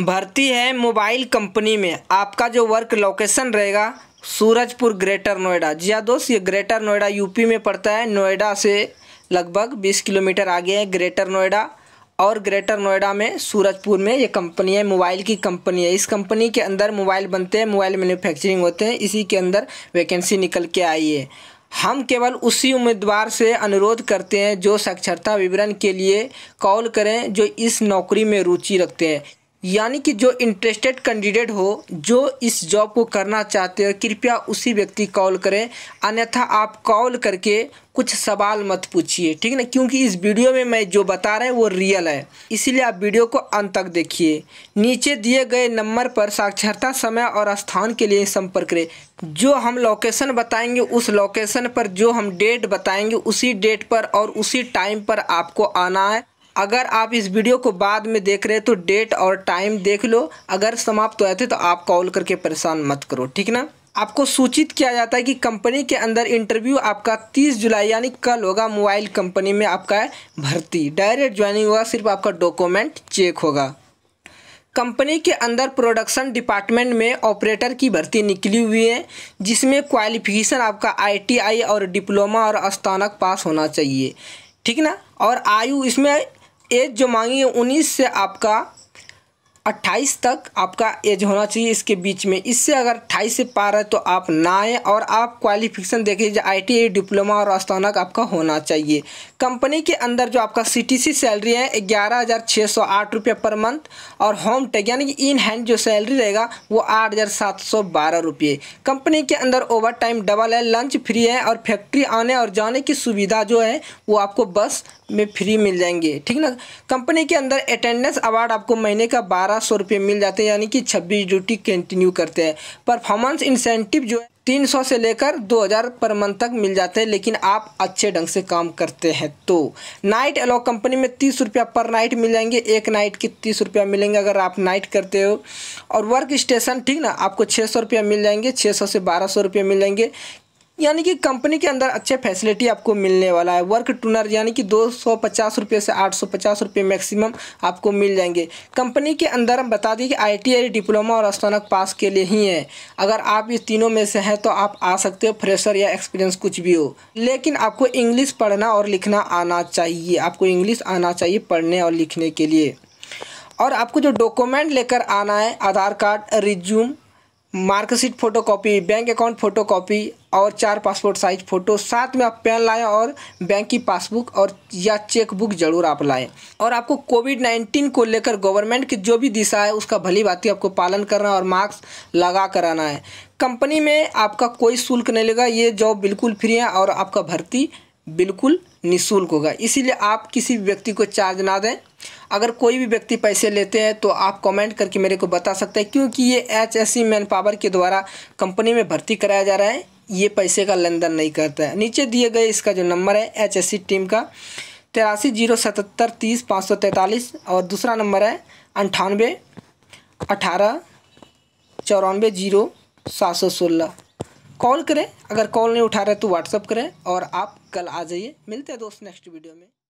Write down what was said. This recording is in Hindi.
भर्ती है मोबाइल कंपनी में आपका जो वर्क लोकेशन रहेगा सूरजपुर ग्रेटर नोएडा जी हाँ दोस्त ये ग्रेटर नोएडा यूपी में पड़ता है नोएडा से लगभग 20 किलोमीटर आगे है ग्रेटर नोएडा और ग्रेटर नोएडा में सूरजपुर में ये कंपनी है मोबाइल की कंपनी है इस कंपनी के अंदर मोबाइल बनते हैं मोबाइल मैन्युफैक्चरिंग होते हैं इसी के अंदर वैकेंसी निकल के आई है हम केवल उसी उम्मीदवार से अनुरोध करते हैं जो साक्षरता विवरण के लिए कॉल करें जो इस नौकरी में रुचि रखते हैं यानी कि जो इंटरेस्टेड कैंडिडेट हो जो इस जॉब को करना चाहते हो कृपया उसी व्यक्ति कॉल करें अन्यथा आप कॉल करके कुछ सवाल मत पूछिए ठीक ना क्योंकि इस वीडियो में मैं जो बता रहा है वो रियल है इसीलिए आप वीडियो को अंत तक देखिए नीचे दिए गए नंबर पर साक्षरता समय और स्थान के लिए संपर्क करें जो हम लोकेशन बताएंगे उस लोकेशन पर जो हम डेट बताएंगे उसी डेट पर और उसी टाइम पर आपको आना है अगर आप इस वीडियो को बाद में देख रहे हैं तो डेट और टाइम देख लो अगर समाप्त हुए थे तो आप कॉल करके परेशान मत करो ठीक ना आपको सूचित किया जाता है कि कंपनी के अंदर इंटरव्यू आपका 30 जुलाई यानी कल होगा मोबाइल कंपनी में आपका है भर्ती डायरेक्ट ज्वाइनिंग होगा सिर्फ आपका डॉक्यूमेंट चेक होगा कंपनी के अंदर प्रोडक्शन डिपार्टमेंट में ऑपरेटर की भर्ती निकली हुई है जिसमें क्वालिफिकेशन आपका आईटीआई और डिप्लोमा और स्नातक पास होना चाहिए ठीक ना और आयु इसमें एज जो मांगी है उन्नीस से आपका अट्ठाईस तक आपका एज होना चाहिए इसके बीच में इससे अगर अट्ठाईस से पार है तो आप ना आएँ और आप क्वालिफिकेशन देख लीजिए आई डिप्लोमा और स्थानक आपका होना चाहिए कंपनी के अंदर जो आपका सी सैलरी है ग्यारह हज़ार छः सौ आठ रुपये पर मंथ और होम टैग यानी कि इन हैंड जो सैलरी रहेगा वो आठ हज़ार सात सौ बारह रुपये कंपनी के अंदर ओवर टाइम डबल है लंच फ्री है और फैक्ट्री आने और जाने की सुविधा जो है वो आपको बस में फ्री मिल जाएंगे ठीक ना कंपनी के अंदर अटेंडेंस अवार्ड आपको महीने का बारह बारह सौ रुपये मिल जाते हैं यानी कि छब्बीस ड्यूटी कंटिन्यू करते हैं परफॉर्मेंस इंसेंटिव जो है तीन सौ से लेकर दो हज़ार पर मंथ तक मिल जाते हैं लेकिन आप अच्छे ढंग से काम करते हैं तो नाइट एलो कंपनी में तीस रुपया पर नाइट मिल जाएंगे एक नाइट के तीस रुपया मिलेंगे अगर आप नाइट करते हो और वर्क स्टेशन ठीक ना आपको छः सौ रुपया मिल जाएंगे छः सौ से बारह सौ रुपये मिल जाएंगे यानी कि कंपनी के अंदर अच्छे फैसिलिटी आपको मिलने वाला है वर्क टूनर यानी कि दो सौ पचास रुपये से आठ सौ पचास रुपये मैक्सिमम आपको मिल जाएंगे कंपनी के अंदर हम बता दें कि आई टी आई डिप्लोमा और स्नानक पास के लिए ही है अगर आप इस तीनों में से हैं तो आप आ सकते हो फ्रेशर या एक्सपीरियंस कुछ भी हो लेकिन आपको इंग्लिश पढ़ना और लिखना आना चाहिए आपको इंग्लिश आना चाहिए पढ़ने और लिखने के लिए और आपको जो डॉक्यूमेंट लेकर आना है आधार कार्ड रिज्यूम मार्कशीट फ़ोटोकॉपी बैंक अकाउंट फ़ोटोकॉपी और चार पासपोर्ट साइज फ़ोटो साथ में आप पेन लाएँ और बैंक की पासबुक और या चेकबुक जरूर आप लाएँ और आपको कोविड नाइन्टीन को लेकर गवर्नमेंट की जो भी दिशा है उसका भली भांति आपको पालन करना और मास्क लगा कर आना है कंपनी में आपका कोई शुल्क नहीं लेगा ये जॉब बिल्कुल फ्री है और आपका भर्ती बिल्कुल निःशुल्क होगा इसीलिए आप किसी व्यक्ति को चार्ज ना दें अगर कोई भी व्यक्ति पैसे लेते हैं तो आप कमेंट करके मेरे को बता सकते हैं क्योंकि ये H S C manpower के द्वारा कंपनी में भर्ती कराया जा रहा है ये पैसे का लेन देन नहीं करता है नीचे दिए गए इसका जो नंबर है एच टीम का तिरासी जीरो सतहत्तर तीस पाँच सौ तैंतालीस और दूसरा नंबर है अंठानवे अठारह चौरानवे जीरो सात सौ सोलह कॉल करें अगर कॉल नहीं उठा रहे तो व्हाट्सअप करें और आप कल आ जाइए मिलते हैं दोस्त नेक्स्ट वीडियो में